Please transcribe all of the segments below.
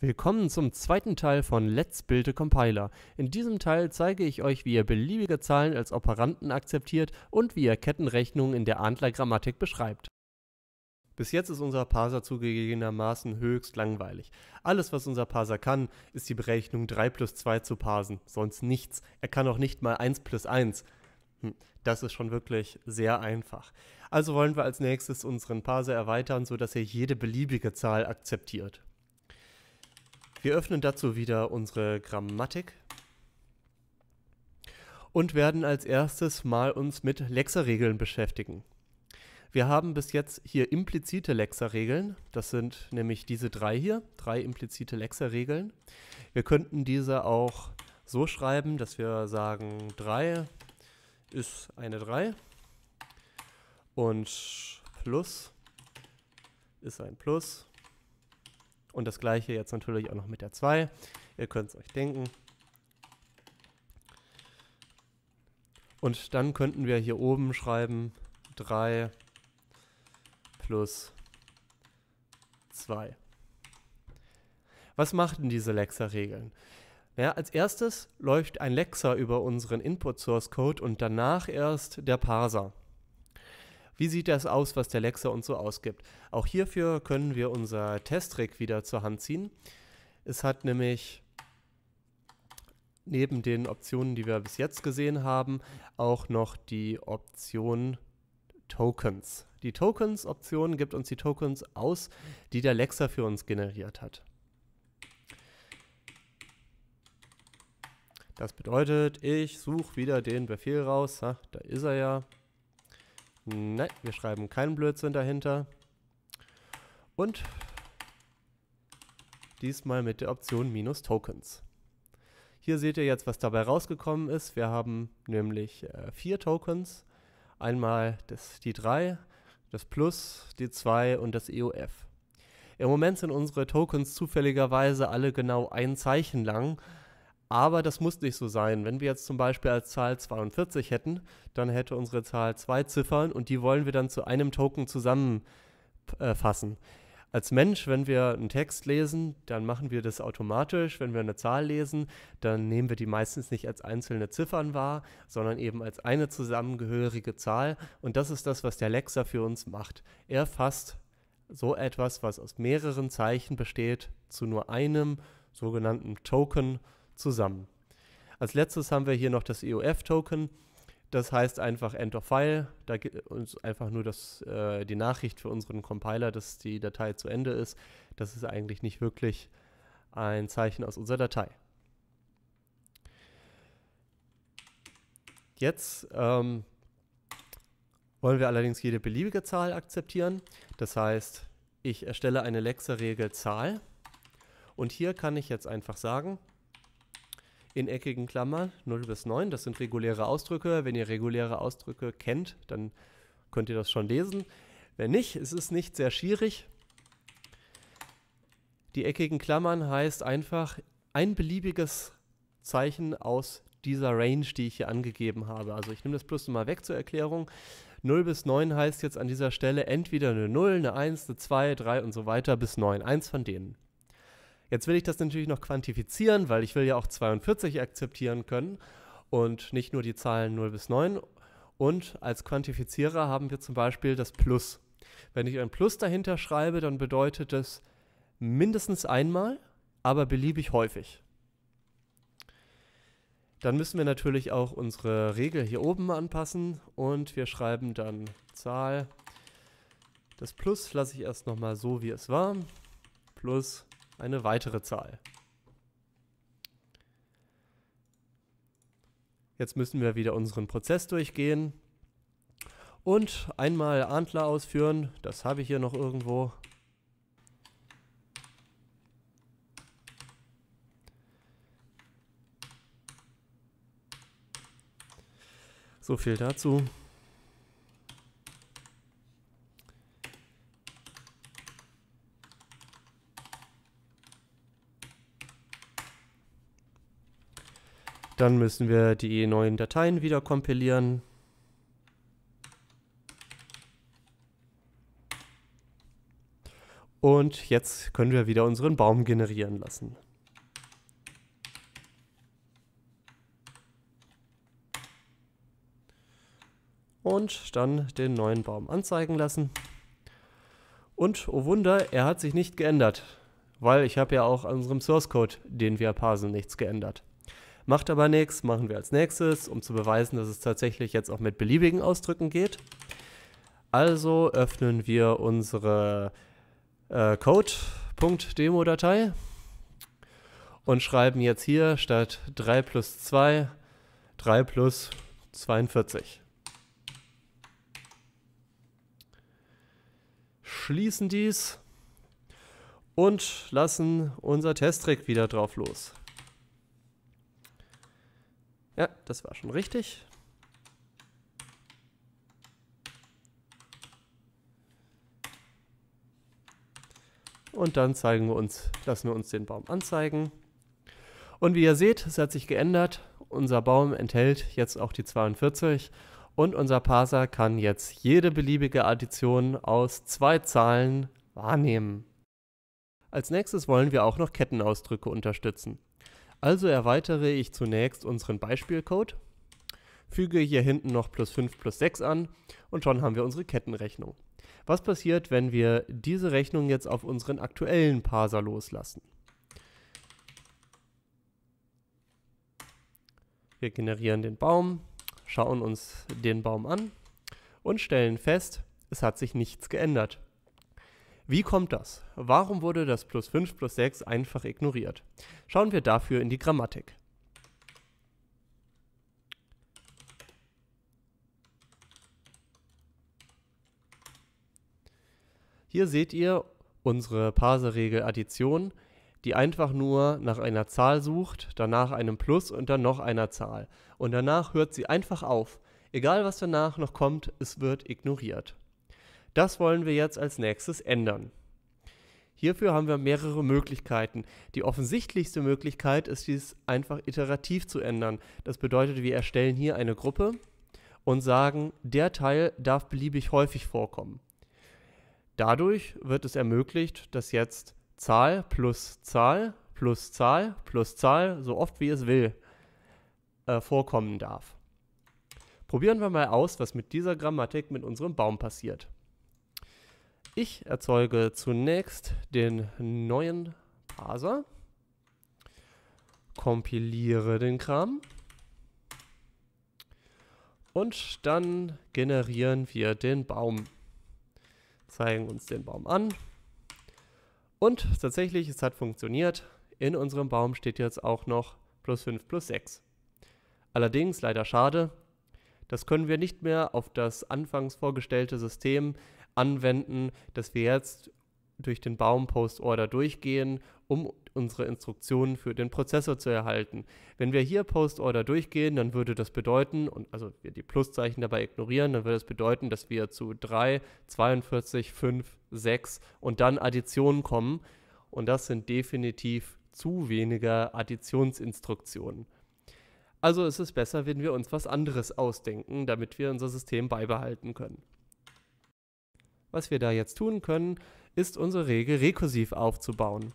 Willkommen zum zweiten Teil von Let's Build a Compiler. In diesem Teil zeige ich euch, wie ihr beliebige Zahlen als Operanten akzeptiert und wie ihr Kettenrechnungen in der Antler-Grammatik beschreibt. Bis jetzt ist unser Parser zugegebenermaßen höchst langweilig. Alles, was unser Parser kann, ist die Berechnung 3 plus 2 zu parsen, sonst nichts. Er kann auch nicht mal 1 plus 1. Hm, das ist schon wirklich sehr einfach. Also wollen wir als nächstes unseren Parser erweitern, sodass er jede beliebige Zahl akzeptiert. Wir öffnen dazu wieder unsere Grammatik und werden als erstes mal uns mit Lexerregeln beschäftigen. Wir haben bis jetzt hier implizite Lexerregeln, das sind nämlich diese drei hier, drei implizite Lexerregeln. Wir könnten diese auch so schreiben, dass wir sagen 3 ist eine 3 und plus ist ein Plus und das gleiche jetzt natürlich auch noch mit der 2. Ihr könnt es euch denken. Und dann könnten wir hier oben schreiben 3 plus 2. Was machten diese Lexer-Regeln? Ja, als erstes läuft ein Lexer über unseren Input-Source-Code und danach erst der Parser. Wie sieht das aus, was der Lexer uns so ausgibt? Auch hierfür können wir unser Testtrick wieder zur Hand ziehen. Es hat nämlich neben den Optionen, die wir bis jetzt gesehen haben, auch noch die Option Tokens. Die Tokens-Option gibt uns die Tokens aus, die der Lexer für uns generiert hat. Das bedeutet, ich suche wieder den Befehl raus. Ha, da ist er ja. Nein, wir schreiben keinen Blödsinn dahinter. Und diesmal mit der Option minus Tokens. Hier seht ihr jetzt, was dabei rausgekommen ist. Wir haben nämlich äh, vier Tokens. Einmal das, die 3, das Plus, die 2 und das EOF. Im Moment sind unsere Tokens zufälligerweise alle genau ein Zeichen lang. Aber das muss nicht so sein. Wenn wir jetzt zum Beispiel als Zahl 42 hätten, dann hätte unsere Zahl zwei Ziffern und die wollen wir dann zu einem Token zusammenfassen. Äh, als Mensch, wenn wir einen Text lesen, dann machen wir das automatisch. Wenn wir eine Zahl lesen, dann nehmen wir die meistens nicht als einzelne Ziffern wahr, sondern eben als eine zusammengehörige Zahl. Und das ist das, was der Lexer für uns macht. Er fasst so etwas, was aus mehreren Zeichen besteht, zu nur einem sogenannten Token zusammen zusammen. Als letztes haben wir hier noch das EOF-Token. Das heißt einfach End of File. Da gibt uns einfach nur das, äh, die Nachricht für unseren Compiler, dass die Datei zu Ende ist. Das ist eigentlich nicht wirklich ein Zeichen aus unserer Datei. Jetzt ähm, wollen wir allerdings jede beliebige Zahl akzeptieren. Das heißt, ich erstelle eine Lexer-Regel Zahl. Und hier kann ich jetzt einfach sagen, in eckigen Klammern 0 bis 9. Das sind reguläre Ausdrücke. Wenn ihr reguläre Ausdrücke kennt, dann könnt ihr das schon lesen. Wenn nicht, ist es nicht sehr schwierig. Die eckigen Klammern heißt einfach ein beliebiges Zeichen aus dieser Range, die ich hier angegeben habe. Also ich nehme das bloß mal weg zur Erklärung. 0 bis 9 heißt jetzt an dieser Stelle entweder eine 0, eine 1, eine 2, 3 und so weiter bis 9. Eins von denen. Jetzt will ich das natürlich noch quantifizieren, weil ich will ja auch 42 akzeptieren können und nicht nur die Zahlen 0 bis 9. Und als Quantifizierer haben wir zum Beispiel das Plus. Wenn ich ein Plus dahinter schreibe, dann bedeutet es mindestens einmal, aber beliebig häufig. Dann müssen wir natürlich auch unsere Regel hier oben anpassen und wir schreiben dann Zahl. Das Plus lasse ich erst nochmal so, wie es war. Plus eine weitere Zahl. Jetzt müssen wir wieder unseren Prozess durchgehen und einmal Antler ausführen. Das habe ich hier noch irgendwo. So viel dazu. Dann müssen wir die neuen Dateien wieder kompilieren. Und jetzt können wir wieder unseren Baum generieren lassen. Und dann den neuen Baum anzeigen lassen. Und oh Wunder, er hat sich nicht geändert, weil ich habe ja auch an unserem Source Code, den wir parsen, nichts geändert. Macht aber nichts, machen wir als nächstes, um zu beweisen, dass es tatsächlich jetzt auch mit beliebigen Ausdrücken geht. Also öffnen wir unsere äh, Code.demo-Datei und schreiben jetzt hier statt 3 plus 2 3 plus 42. Schließen dies und lassen unser Testtrick wieder drauf los. Ja, das war schon richtig. Und dann zeigen wir uns, lassen wir uns den Baum anzeigen. Und wie ihr seht, es hat sich geändert. Unser Baum enthält jetzt auch die 42 und unser Parser kann jetzt jede beliebige Addition aus zwei Zahlen wahrnehmen. Als nächstes wollen wir auch noch Kettenausdrücke unterstützen. Also erweitere ich zunächst unseren Beispielcode, füge hier hinten noch plus 5 plus 6 an und schon haben wir unsere Kettenrechnung. Was passiert, wenn wir diese Rechnung jetzt auf unseren aktuellen Parser loslassen? Wir generieren den Baum, schauen uns den Baum an und stellen fest, es hat sich nichts geändert. Wie kommt das? Warum wurde das plus 5 plus 6 einfach ignoriert? Schauen wir dafür in die Grammatik. Hier seht ihr unsere Parserregel Addition, die einfach nur nach einer Zahl sucht, danach einem Plus und dann noch einer Zahl. Und danach hört sie einfach auf. Egal was danach noch kommt, es wird ignoriert. Das wollen wir jetzt als nächstes ändern. Hierfür haben wir mehrere Möglichkeiten. Die offensichtlichste Möglichkeit ist dies einfach iterativ zu ändern. Das bedeutet, wir erstellen hier eine Gruppe und sagen, der Teil darf beliebig häufig vorkommen. Dadurch wird es ermöglicht, dass jetzt Zahl plus Zahl plus Zahl plus Zahl so oft wie es will äh, vorkommen darf. Probieren wir mal aus, was mit dieser Grammatik mit unserem Baum passiert. Ich erzeuge zunächst den neuen Parser, kompiliere den Kram und dann generieren wir den Baum. Zeigen uns den Baum an. Und tatsächlich, es hat funktioniert. In unserem Baum steht jetzt auch noch plus 5 plus 6. Allerdings, leider schade, das können wir nicht mehr auf das anfangs vorgestellte System anwenden, dass wir jetzt durch den Baum Post-Order durchgehen, um unsere Instruktionen für den Prozessor zu erhalten. Wenn wir hier Post-Order durchgehen, dann würde das bedeuten, und also wir die Pluszeichen dabei ignorieren, dann würde das bedeuten, dass wir zu 3, 42, 5, 6 und dann Additionen kommen. Und das sind definitiv zu weniger Additionsinstruktionen. Also ist es besser, wenn wir uns was anderes ausdenken, damit wir unser System beibehalten können. Was wir da jetzt tun können, ist unsere Regel rekursiv aufzubauen.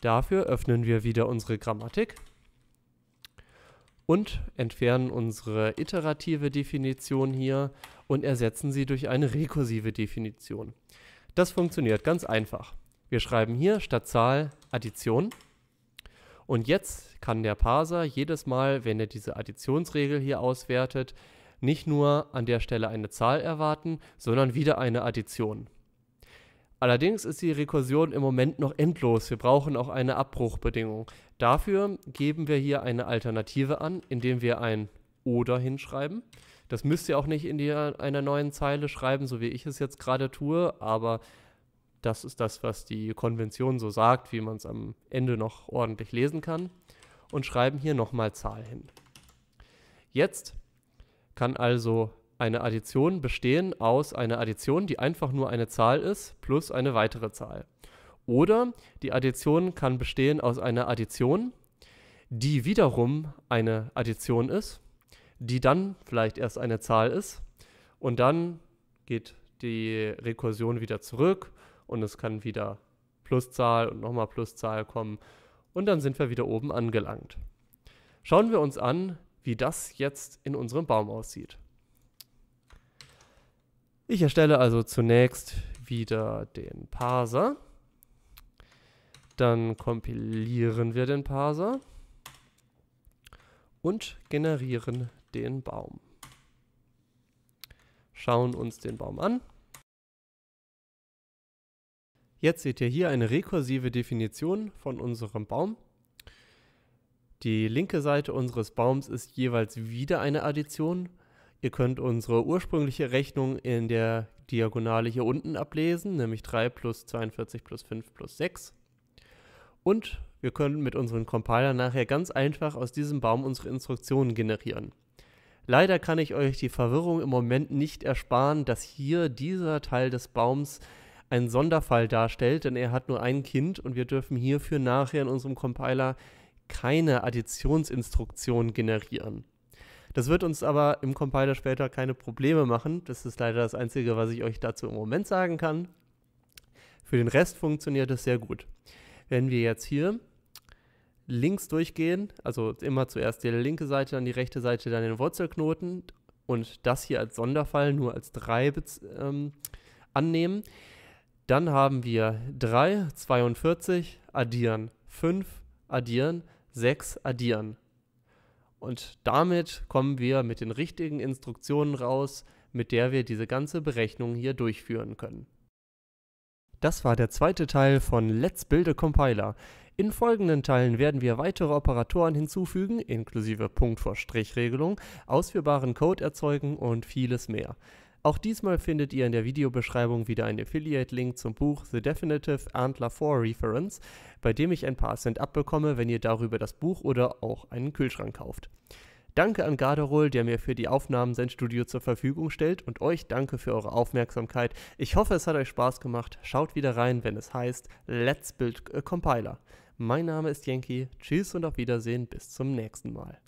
Dafür öffnen wir wieder unsere Grammatik und entfernen unsere iterative Definition hier und ersetzen sie durch eine rekursive Definition. Das funktioniert ganz einfach. Wir schreiben hier statt Zahl Addition. Und jetzt kann der Parser jedes Mal, wenn er diese Additionsregel hier auswertet, nicht nur an der Stelle eine Zahl erwarten, sondern wieder eine Addition. Allerdings ist die Rekursion im Moment noch endlos. Wir brauchen auch eine Abbruchbedingung. Dafür geben wir hier eine Alternative an, indem wir ein oder hinschreiben. Das müsst ihr auch nicht in die, einer neuen Zeile schreiben, so wie ich es jetzt gerade tue, aber das ist das, was die Konvention so sagt, wie man es am Ende noch ordentlich lesen kann. Und schreiben hier nochmal Zahl hin. Jetzt kann also eine Addition bestehen aus einer Addition, die einfach nur eine Zahl ist, plus eine weitere Zahl. Oder die Addition kann bestehen aus einer Addition, die wiederum eine Addition ist, die dann vielleicht erst eine Zahl ist und dann geht die Rekursion wieder zurück und es kann wieder Pluszahl und nochmal Pluszahl kommen und dann sind wir wieder oben angelangt. Schauen wir uns an, wie das jetzt in unserem Baum aussieht. Ich erstelle also zunächst wieder den Parser. Dann kompilieren wir den Parser und generieren den Baum. Schauen uns den Baum an. Jetzt seht ihr hier eine rekursive Definition von unserem Baum. Die linke Seite unseres Baums ist jeweils wieder eine Addition. Ihr könnt unsere ursprüngliche Rechnung in der Diagonale hier unten ablesen, nämlich 3 plus 42 plus 5 plus 6. Und wir können mit unserem Compiler nachher ganz einfach aus diesem Baum unsere Instruktionen generieren. Leider kann ich euch die Verwirrung im Moment nicht ersparen, dass hier dieser Teil des Baums einen Sonderfall darstellt, denn er hat nur ein Kind und wir dürfen hierfür nachher in unserem Compiler keine Additionsinstruktion generieren. Das wird uns aber im Compiler später keine Probleme machen. Das ist leider das Einzige, was ich euch dazu im Moment sagen kann. Für den Rest funktioniert es sehr gut. Wenn wir jetzt hier links durchgehen, also immer zuerst die linke Seite, dann die rechte Seite, dann den Wurzelknoten und das hier als Sonderfall nur als 3 ähm, annehmen, dann haben wir 3, 42, addieren, 5, addieren, 6 addieren. Und damit kommen wir mit den richtigen Instruktionen raus, mit der wir diese ganze Berechnung hier durchführen können. Das war der zweite Teil von Let's Build a Compiler. In folgenden Teilen werden wir weitere Operatoren hinzufügen, inklusive Punkt-vor-Strich-Regelung, ausführbaren Code erzeugen und vieles mehr. Auch diesmal findet ihr in der Videobeschreibung wieder einen Affiliate-Link zum Buch The Definitive Antler 4 Reference, bei dem ich ein paar Cent abbekomme, wenn ihr darüber das Buch oder auch einen Kühlschrank kauft. Danke an Garderol, der mir für die Aufnahmen sein Studio zur Verfügung stellt und euch danke für eure Aufmerksamkeit. Ich hoffe, es hat euch Spaß gemacht. Schaut wieder rein, wenn es heißt Let's Build a Compiler. Mein Name ist Yankee. Tschüss und auf Wiedersehen. Bis zum nächsten Mal.